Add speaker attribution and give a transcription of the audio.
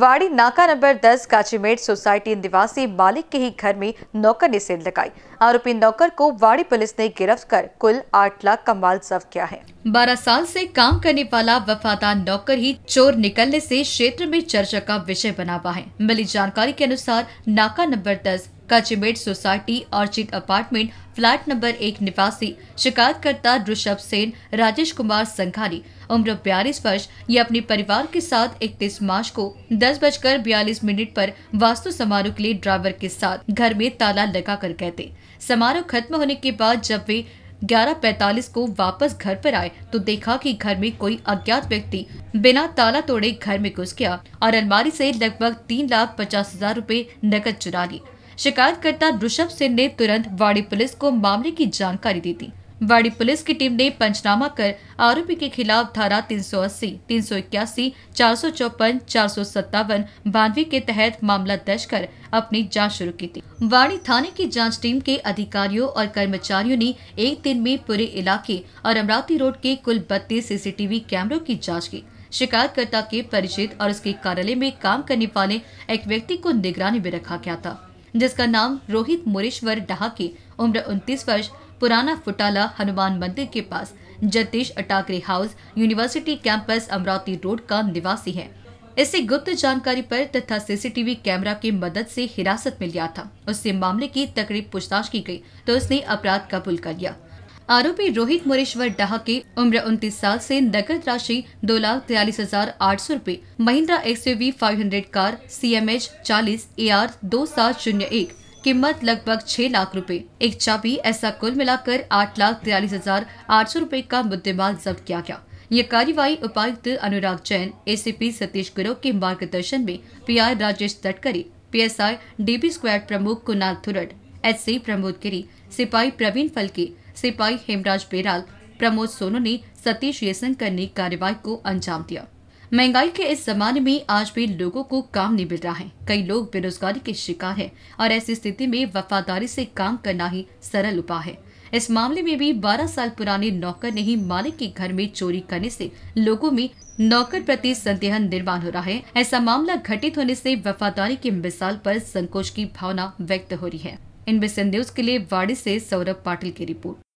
Speaker 1: वाड़ी नाका number 10 काचीमेट society निवासी मालिक के ही घर में नौकर ने सेल लगाई आरोपी नौकर को वाड़ी पुलिस ने गिरफ्त कर कुल आठ लाख का माल जब्त किया है बारह साल से काम करने वाला वफादार नौकर ही चोर निकलने से क्षेत्र में चर्चा का विषय बना हुआ है मिली जानकारी के अनुसार नाका नंबर 10 कचबेट society Archit apartment flat number एक निवासी शिकायतकर्ता ऋषभ सेन राजेश कुमार संघानी उम्र बयालीस वर्ष ये अपने परिवार के साथ 31 मार्च को दस बजकर बयालीस मिनट पर वास्तु समारोह के लिए ड्राइवर के साथ घर में ताला लगा कर गए थे समारोह खत्म होने के बाद जब वे 11:45 को वापस घर पर आए तो देखा कि घर में कोई अज्ञात व्यक्ति बिना ताला तोड़े घर में घुस गया और अलमारी से लगभग तीन लाख पचास हजार रूपए नकद चुरा ली शिकायतकर्ता ऋषभ सिंह ने तुरंत वाड़ी पुलिस को मामले की जानकारी दी थी वाड़ी पुलिस की टीम ने पंचनामा कर आरोपी के खिलाफ धारा 380, 381, 454, 457, बानवे के तहत मामला दर्ज कर अपनी जांच शुरू की थी वाड़ी थाने की जांच टीम के अधिकारियों और कर्मचारियों ने एक दिन में पूरे इलाके और अमरावती रोड के कुल बत्तीस सीसीटीवी कैमरों की जाँच की शिकायतकर्ता के परिचित और उसके कार्यालय में काम करने वाले एक व्यक्ति को निगरानी में रखा गया था जिसका नाम रोहित मुरेश्वर डहाके उम्र उन्तीस वर्ष पुराना फुटाला हनुमान मंदिर के पास Jagdish Atakare house university campus Amravati road का निवासी है इसे गुप्त जानकारी पर तथा सीसीटीवी कैमरा की मदद से हिरासत में लिया था उससे मामले की तकड़ी पूछताछ की गई तो उसने अपराध कबूल कर लिया आरोपी रोहित मुरेश्वर डहा की उम्र 29 साल से नकद राशि दो लाख तिरालीस हजार आठ सौ रूपए Mahindra X V five hundred car C M H चालीस ए आर दो सात शून्य एक कीमत लगभग छह लाख रुपए, एक चाबी ऐसा कुल मिलाकर आठ लाख तिरालीस हजार आठ सौ रूपए का मुद्देमाल जब्त किया गया यह कार्यवाही उपायुक्त अनुराग जैन एसीपी सतीश गुरु के मार्गदर्शन में पीआई राजेश आई पीएसआई डीबी स्क्वाड प्रमुख कुणाल थुरट सी प्रमोद गिरी सिपाही प्रवीण फलके सिपाही हेमराज बेराल प्रमोद सोनू ने सतीश येसंकर ने कार्यवाही को अंजाम दिया महंगाई के इस जमाने में आज भी लोगों को काम नहीं मिल रहा है कई लोग बेरोजगारी के शिकार हैं और ऐसी स्थिति में वफादारी से काम करना ही सरल उपाय है इस मामले में भी 12 साल पुराने नौकर नहीं मालिक के घर में चोरी करने से लोगों में नौकर प्रति संदेह निर्माण हो रहा है ऐसा मामला घटित होने से वफादारी की मिसाल पर संकोच की भावना व्यक्त हो रही है इनमें संदेश के लिए वाड़ी से सौरभ पाटिल की रिपोर्ट